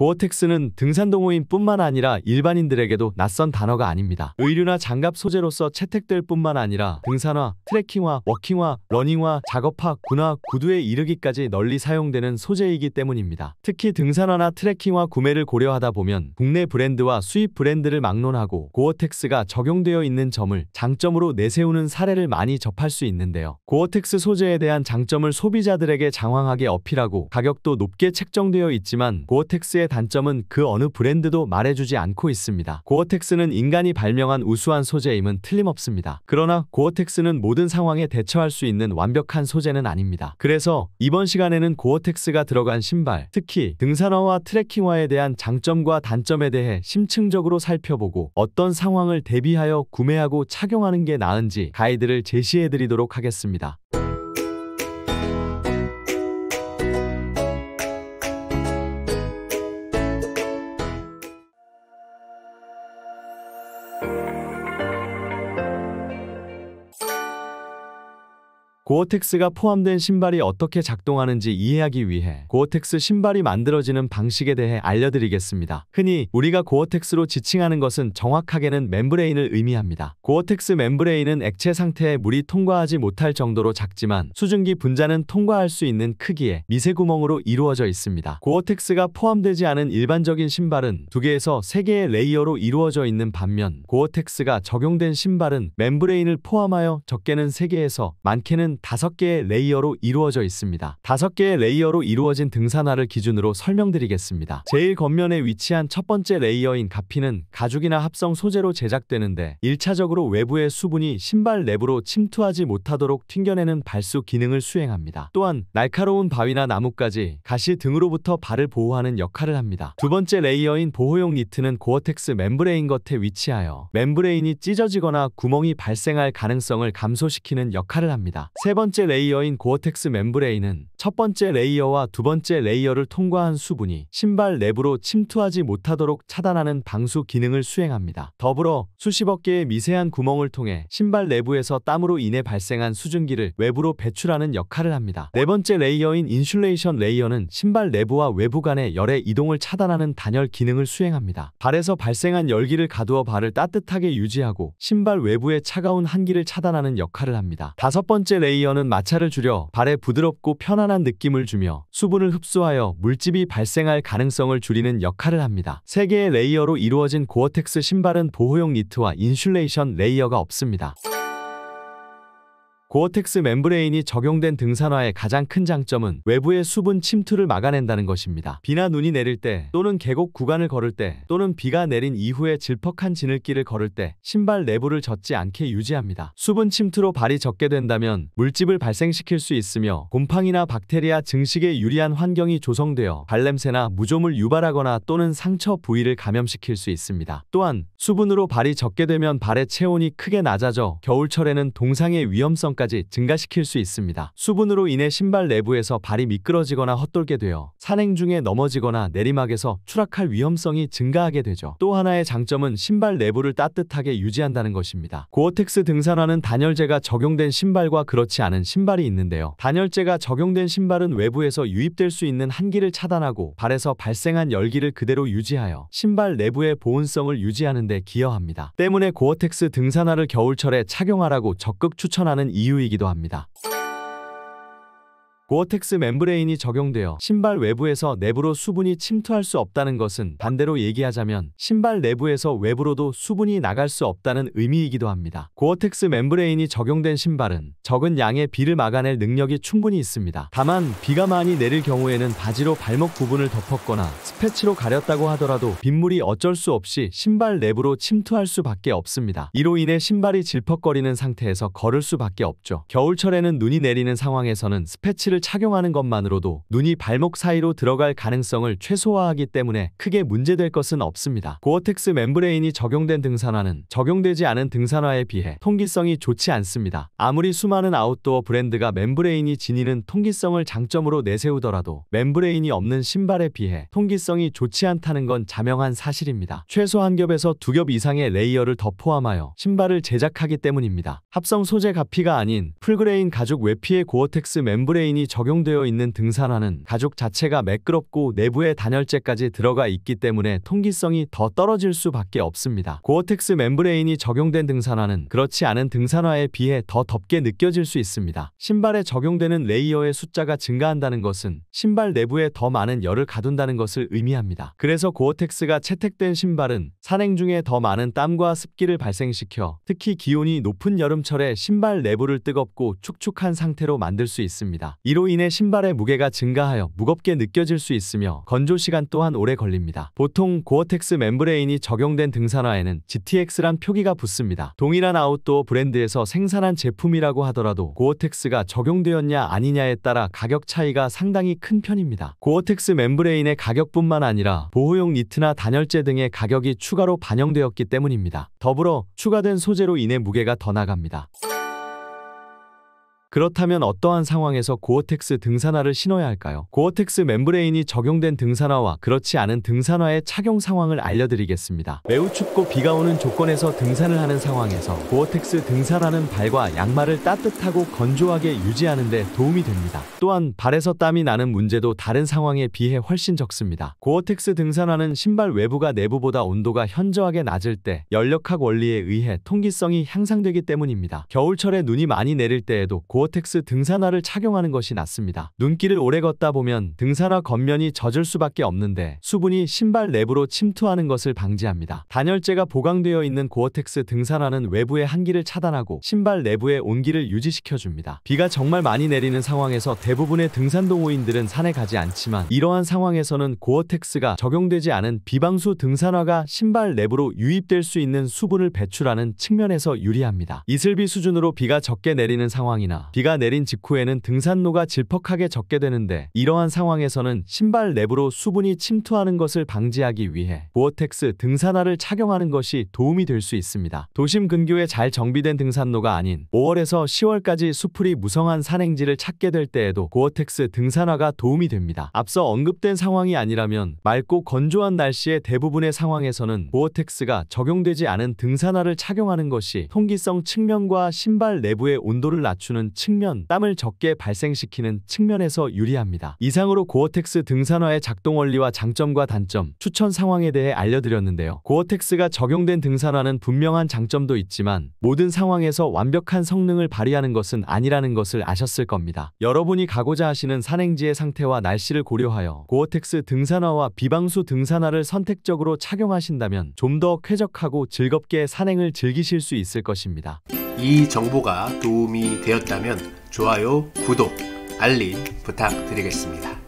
고어텍스는 등산동호인 뿐만 아니라 일반인들에게도 낯선 단어가 아닙니다. 의류나 장갑 소재로서 채택될 뿐만 아니라 등산화, 트레킹화, 워킹화, 러닝화, 작업화, 군화, 구두에 이르기까지 널리 사용되는 소재이기 때문입니다. 특히 등산화나 트레킹화 구매를 고려하다 보면 국내 브랜드와 수입 브랜드를 막론하고 고어텍스가 적용되어 있는 점을 장점으로 내세우는 사례를 많이 접할 수 있는데요. 고어텍스 소재에 대한 장점을 소비자들에게 장황하게 어필하고 가격도 높게 책정되어 있지만 고어텍스의 단점은 그 어느 브랜드도 말해주지 않고 있습니다. 고어텍스는 인간이 발명한 우수한 소재임은 틀림없습니다. 그러나 고어텍스는 모든 상황에 대처할 수 있는 완벽한 소재는 아닙니다. 그래서 이번 시간에는 고어텍스가 들어간 신발, 특히 등산화와 트레킹화에 대한 장점과 단점에 대해 심층적으로 살펴보고 어떤 상황을 대비하여 구매하고 착용하는 게 나은지 가이드를 제시해드리도록 하겠습니다. you. 고어텍스가 포함된 신발이 어떻게 작동하는지 이해하기 위해 고어텍스 신발이 만들어지는 방식에 대해 알려드리겠습니다. 흔히 우리가 고어텍스로 지칭하는 것은 정확하게는 멤브레인을 의미합니다. 고어텍스 멤브레인은 액체 상태에 물이 통과하지 못할 정도로 작지만 수증기 분자는 통과할 수 있는 크기의 미세구멍으로 이루어져 있습니다. 고어텍스가 포함되지 않은 일반적인 신발은 2개에서 3개의 레이어로 이루어져 있는 반면 고어텍스가 적용된 신발은 멤브레인을 포함하여 적게는 3개에서 많게는 다섯 개의 레이어로 이루어져 있습니다. 다섯 개의 레이어로 이루어진 등산화를 기준으로 설명드리겠습니다. 제일 겉면에 위치한 첫 번째 레이어인 가피는 가죽이나 합성 소재로 제작되는데 1차적으로 외부의 수분이 신발 내부로 침투하지 못하도록 튕겨내는 발수 기능을 수행합니다. 또한 날카로운 바위나 나뭇가지, 가시 등으로부터 발을 보호하는 역할을 합니다. 두 번째 레이어인 보호용 니트는 고어텍스 멤브레인 겉에 위치하여 멤브레인이 찢어지거나 구멍이 발생할 가능성을 감소시키는 역할을 합니다. 세세 번째 레이어인 고어텍스 멤브레인은 첫 번째 레이어와 두 번째 레이어를 통과한 수분이 신발 내부로 침투하지 못하도록 차단하는 방수 기능을 수행합니다. 더불어 수십억 개의 미세한 구멍을 통해 신발 내부에서 땀으로 인해 발생한 수증기를 외부로 배출하는 역할을 합니다. 네 번째 레이어인 인슐레이션 레이어는 신발 내부와 외부 간의 열의 이동을 차단하는 단열 기능을 수행합니다. 발에서 발생한 열기를 가두어 발을 따뜻하게 유지하고 신발 외부의 차가운 한기를 차단하는 역할을 합니다. 다섯 번째 레이어 레이어는 마찰을 줄여 발에 부드럽고 편안한 느낌을 주며 수분을 흡수하여 물집이 발생할 가능성을 줄이는 역할을 합니다. 3개의 레이어로 이루어진 고어텍스 신발은 보호용 니트와 인슐레이션 레이어가 없습니다. 고어텍스 멤브레인이 적용된 등산화의 가장 큰 장점은 외부의 수분 침투를 막아낸다는 것입니다. 비나 눈이 내릴 때 또는 계곡 구간을 걸을 때 또는 비가 내린 이후에 질퍽한 지늘길을 걸을 때 신발 내부를 젖지 않게 유지합니다. 수분 침투로 발이 젖게 된다면 물집을 발생시킬 수 있으며 곰팡이나 박테리아 증식에 유리한 환경이 조성되어 발냄새나 무좀을 유발하거나 또는 상처 부위를 감염시킬 수 있습니다. 또한 수분으로 발이 젖게 되면 발의 체온이 크게 낮아져 겨울철에는 동상의 위험성 정도까지 증가시킬 수 있습니다. 수분으로 인해 신발 내부에서 발이 미끄러지거나 헛돌게 되어 산행 중에 넘어지거나 내리막에서 추락할 위험성이 증가하게 되죠. 또 하나의 장점은 신발 내부를 따뜻하게 유지한다는 것입니다. 고어텍스 등산화는 단열재가 적용된 신발과 그렇지 않은 신발이 있는데요. 단열재가 적용된 신발은 외부에서 유입될 수 있는 한기를 차단하고 발에서 발생한 열기를 그대로 유지하여 신발 내부의 보온성을 유지하는 데 기여합니다. 때문에 고어텍스 등산화를 겨울철에 착용하라고 적극 추천하는 이유 이유이기도 합니다. 고어텍스 멤브레인이 적용되어 신발 외부에서 내부로 수분이 침투할 수 없다는 것은 반대로 얘기하자면 신발 내부에서 외부로도 수분이 나갈 수 없다는 의미이기도 합니다. 고어텍스 멤브레인이 적용된 신발은 적은 양의 비를 막아낼 능력이 충분히 있습니다. 다만 비가 많이 내릴 경우에는 바지로 발목 부분을 덮었거나 스패치로 가렸다고 하더라도 빗물이 어쩔 수 없이 신발 내부로 침투할 수밖에 없습니다. 이로 인해 신발이 질퍽거리는 상태에서 걸을 수밖에 없죠. 겨울철에는 눈이 내리는 상황에서는 스패치를 렌즈를 착용하는 것만으로도 눈이 발목 사이로 들어갈 가능성을 최소화하기 때문에 크게 문제될 것은 없습니다. 고어텍스 멤브레인이 적용된 등산화는 적용되지 않은 등산화에 비해 통기성이 좋지 않습니다. 아무리 수많은 아웃도어 브랜드가 멤브레인이 지니는 통기성을 장점으로 내세우더라도 멤브레인이 없는 신발에 비해 통기성이 좋지 않다는 건 자명한 사실입니다. 최소 한 겹에서 두 겹 이상의 레이어를 더 포함하여 신발을 제작하기 때문입니다. 합성 소재 가피가 아닌 풀그레인 가죽 외피의 고어텍스 멤브레인이 적용되어 있는 등산화는 가죽 자체가 매끄럽고 내부에 단열재까지 들어가 있기 때문에 통기성이 더 떨어질 수밖에 없습니다. 고어텍스 멤브레인이 적용된 등산화는 그렇지 않은 등산화에 비해 더 덥게 느껴질 수 있습니다. 신발에 적용되는 레이어의 숫자가 증가한다는 것은 신발 내부에 더 많은 열을 가둔다는 것을 의미합니다. 그래서 고어텍스가 채택된 신발은 산행 중에 더 많은 땀과 습기를 발생시켜 특히 기온이 높은 여름철에 신발 내부를 뜨겁고 축축한 상태로 만들 수 있습니다. 이로 이로 인해 신발의 무게가 증가하여 무겁게 느껴질 수 있으며 건조 시간 또한 오래 걸립니다. 보통 고어텍스 멤브레인이 적용된 등산화에는 GTX란 표기가 붙습니다. 동일한 아웃도어 브랜드에서 생산한 제품이라고 하더라도 고어텍스가 적용되었냐 아니냐에 따라 가격 차이가 상당히 큰 편입니다. 고어텍스 멤브레인의 가격뿐만 아니라 보호용 니트나 단열재 등의 가격이 추가로 반영되었기 때문입니다. 더불어 추가된 소재로 인해 무게가 더 나갑니다. 그렇다면 어떠한 상황에서 고어텍스 등산화를 신어야 할까요? 고어텍스 멤브레인이 적용된 등산화와 그렇지 않은 등산화의 착용 상황을 알려드리겠습니다. 매우 춥고 비가 오는 조건에서 등산을 하는 상황에서 고어텍스 등산화는 발과 양말을 따뜻하고 건조하게 유지하는 데 도움이 됩니다. 또한 발에서 땀이 나는 문제도 다른 상황에 비해 훨씬 적습니다. 고어텍스 등산화는 신발 외부가 내부보다 온도가 현저하게 낮을 때연력학 원리에 의해 통기성이 향상되기 때문입니다. 겨울철에 눈이 많이 내릴 때에도 고 고어텍스 등산화를 착용하는 것이 낫습니다. 눈길을 오래 걷다 보면 등산화 겉면이 젖을 수밖에 없는데 수분이 신발 내부로 침투하는 것을 방지합니다. 단열재가 보강되어 있는 고어텍스 등산화는 외부의 한기를 차단하고 신발 내부의 온기를 유지시켜줍니다. 비가 정말 많이 내리는 상황에서 대부분의 등산동호인들은 산에 가지 않지만 이러한 상황에서는 고어텍스가 적용되지 않은 비방수 등산화가 신발 내부로 유입될 수 있는 수분을 배출하는 측면에서 유리합니다. 이슬비 수준으로 비가 적게 내리는 상황이나 비가 내린 직후에는 등산로가 질퍽하게 적게 되는데 이러한 상황에서는 신발 내부로 수분이 침투하는 것을 방지하기 위해 보어텍스 등산화를 착용하는 것이 도움이 될 수 있습니다. 도심 근교에 잘 정비된 등산로가 아닌 5월에서 10월까지 수풀이 무성한 산행지를 찾게 될 때에도 보어텍스 등산화가 도움이 됩니다. 앞서 언급된 상황이 아니라면 맑고 건조한 날씨의 대부분의 상황에서는 보어텍스가 적용되지 않은 등산화를 착용하는 것이 통기성 측면과 신발 내부의 온도를 낮추는 측면, 땀을 적게 발생시키는 측면에서 유리합니다. 이상으로 고어텍스 등산화의 작동 원리와 장점과 단점, 추천 상황에 대해 알려드렸는데요. 고어텍스가 적용된 등산화는 분명한 장점도 있지만 모든 상황에서 완벽한 성능을 발휘하는 것은 아니라는 것을 아셨을 겁니다. 여러분이 가고자 하시는 산행지의 상태와 날씨를 고려하여 고어텍스 등산화와 비방수 등산화를 선택적으로 착용하신다면 좀 더 쾌적하고 즐겁게 산행을 즐기실 수 있을 것입니다. 이 정보가 도움이 되었다면 좋아요, 구독, 알림 부탁드리겠습니다.